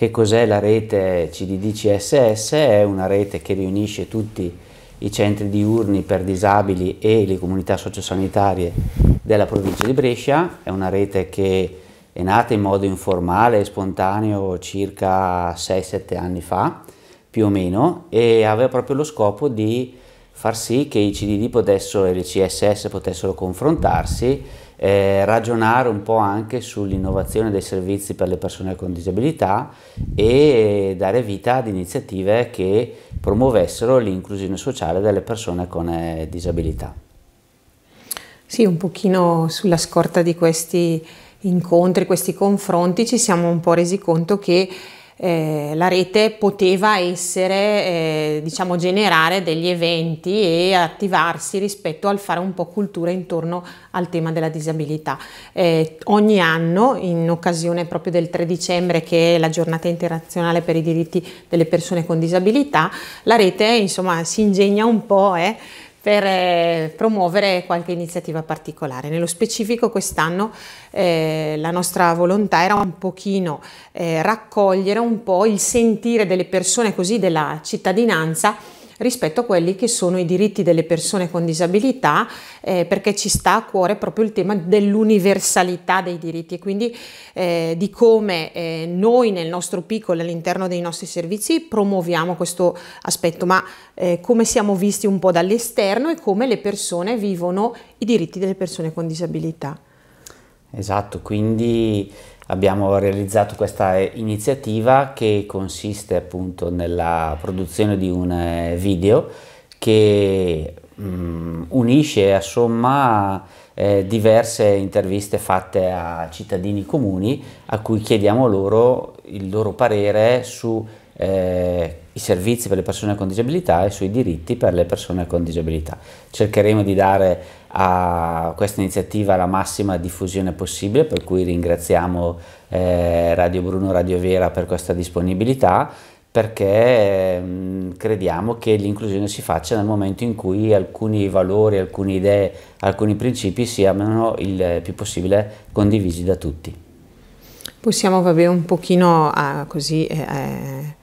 Che cos'è la rete CDDCSS? È una rete che riunisce tutti i centri diurni per disabili e le comunità sociosanitarie della provincia di Brescia, è una rete che è nata in modo informale e spontaneo circa 6-7 anni fa, più o meno, e aveva proprio lo scopo di far sì che i CDD potessero e le CSS potessero confrontarsi, eh, ragionare un po' anche sull'innovazione dei servizi per le persone con disabilità e dare vita ad iniziative che promuovessero l'inclusione sociale delle persone con eh, disabilità. Sì, un pochino sulla scorta di questi incontri, questi confronti, ci siamo un po' resi conto che eh, la rete poteva essere, eh, diciamo, generare degli eventi e attivarsi rispetto al fare un po' cultura intorno al tema della disabilità. Eh, ogni anno, in occasione proprio del 3 dicembre, che è la giornata internazionale per i diritti delle persone con disabilità, la rete, insomma, si ingegna un po', eh, per eh, promuovere qualche iniziativa particolare. Nello specifico quest'anno eh, la nostra volontà era un pochino eh, raccogliere un po' il sentire delle persone così della cittadinanza rispetto a quelli che sono i diritti delle persone con disabilità, eh, perché ci sta a cuore proprio il tema dell'universalità dei diritti e quindi eh, di come eh, noi nel nostro piccolo, all'interno dei nostri servizi, promuoviamo questo aspetto, ma eh, come siamo visti un po' dall'esterno e come le persone vivono i diritti delle persone con disabilità. Esatto, quindi abbiamo realizzato questa eh, iniziativa che consiste appunto nella produzione di un eh, video che um, unisce a somma eh, diverse interviste fatte a cittadini comuni a cui chiediamo loro il loro parere su eh, i servizi per le persone con disabilità e sui diritti per le persone con disabilità. Cercheremo di dare a questa iniziativa la massima diffusione possibile, per cui ringraziamo eh, Radio Bruno Radio Vera per questa disponibilità perché mh, crediamo che l'inclusione si faccia nel momento in cui alcuni valori, alcune idee, alcuni principi siano il più possibile condivisi da tutti. Possiamo vabbè un pochino a, ah, così eh, eh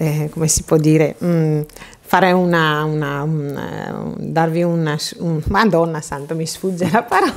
eh, come si può dire, mm, fare una, una un, eh, darvi una, un, Madonna santo, mi sfugge la parola.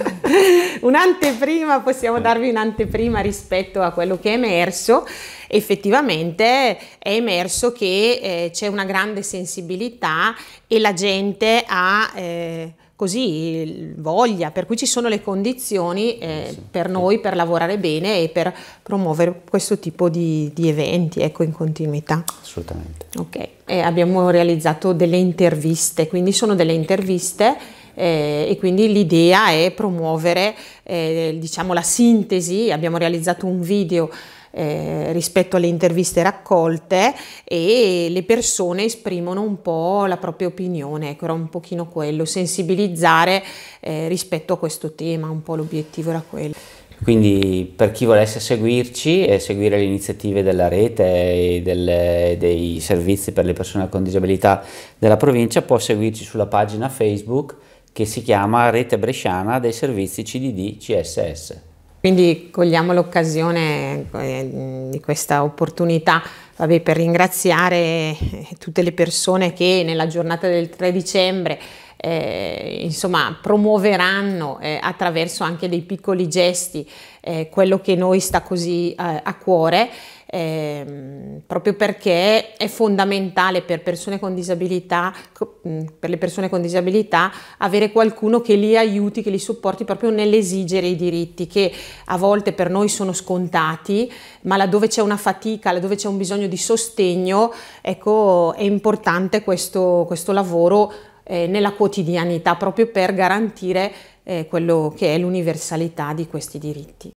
un'anteprima, possiamo eh. darvi un'anteprima rispetto a quello che è emerso. Effettivamente è emerso che eh, c'è una grande sensibilità e la gente ha eh, così voglia, per cui ci sono le condizioni eh, eh per noi per lavorare bene e per promuovere questo tipo di, di eventi ecco, in continuità. Assolutamente. Ok, e abbiamo realizzato delle interviste, quindi sono delle interviste eh, e quindi l'idea è promuovere eh, diciamo, la sintesi, abbiamo realizzato un video eh, rispetto alle interviste raccolte e le persone esprimono un po' la propria opinione, ecco era un pochino quello, sensibilizzare eh, rispetto a questo tema, un po' l'obiettivo era quello. Quindi per chi volesse seguirci e seguire le iniziative della rete e delle, dei servizi per le persone con disabilità della provincia può seguirci sulla pagina Facebook che si chiama Rete Bresciana dei Servizi CDD CSS. Quindi cogliamo l'occasione eh, di questa opportunità vabbè, per ringraziare eh, tutte le persone che nella giornata del 3 dicembre eh, insomma, promuoveranno eh, attraverso anche dei piccoli gesti eh, quello che noi sta così eh, a cuore, ehm, proprio perché è fondamentale per, persone con disabilità, mm, per le persone con disabilità avere qualcuno che li aiuti, che li supporti proprio nell'esigere i diritti che a volte per noi sono scontati, ma laddove c'è una fatica, laddove c'è un bisogno di sostegno, ecco, è importante questo, questo lavoro eh, nella quotidianità proprio per garantire eh, quello che è l'universalità di questi diritti.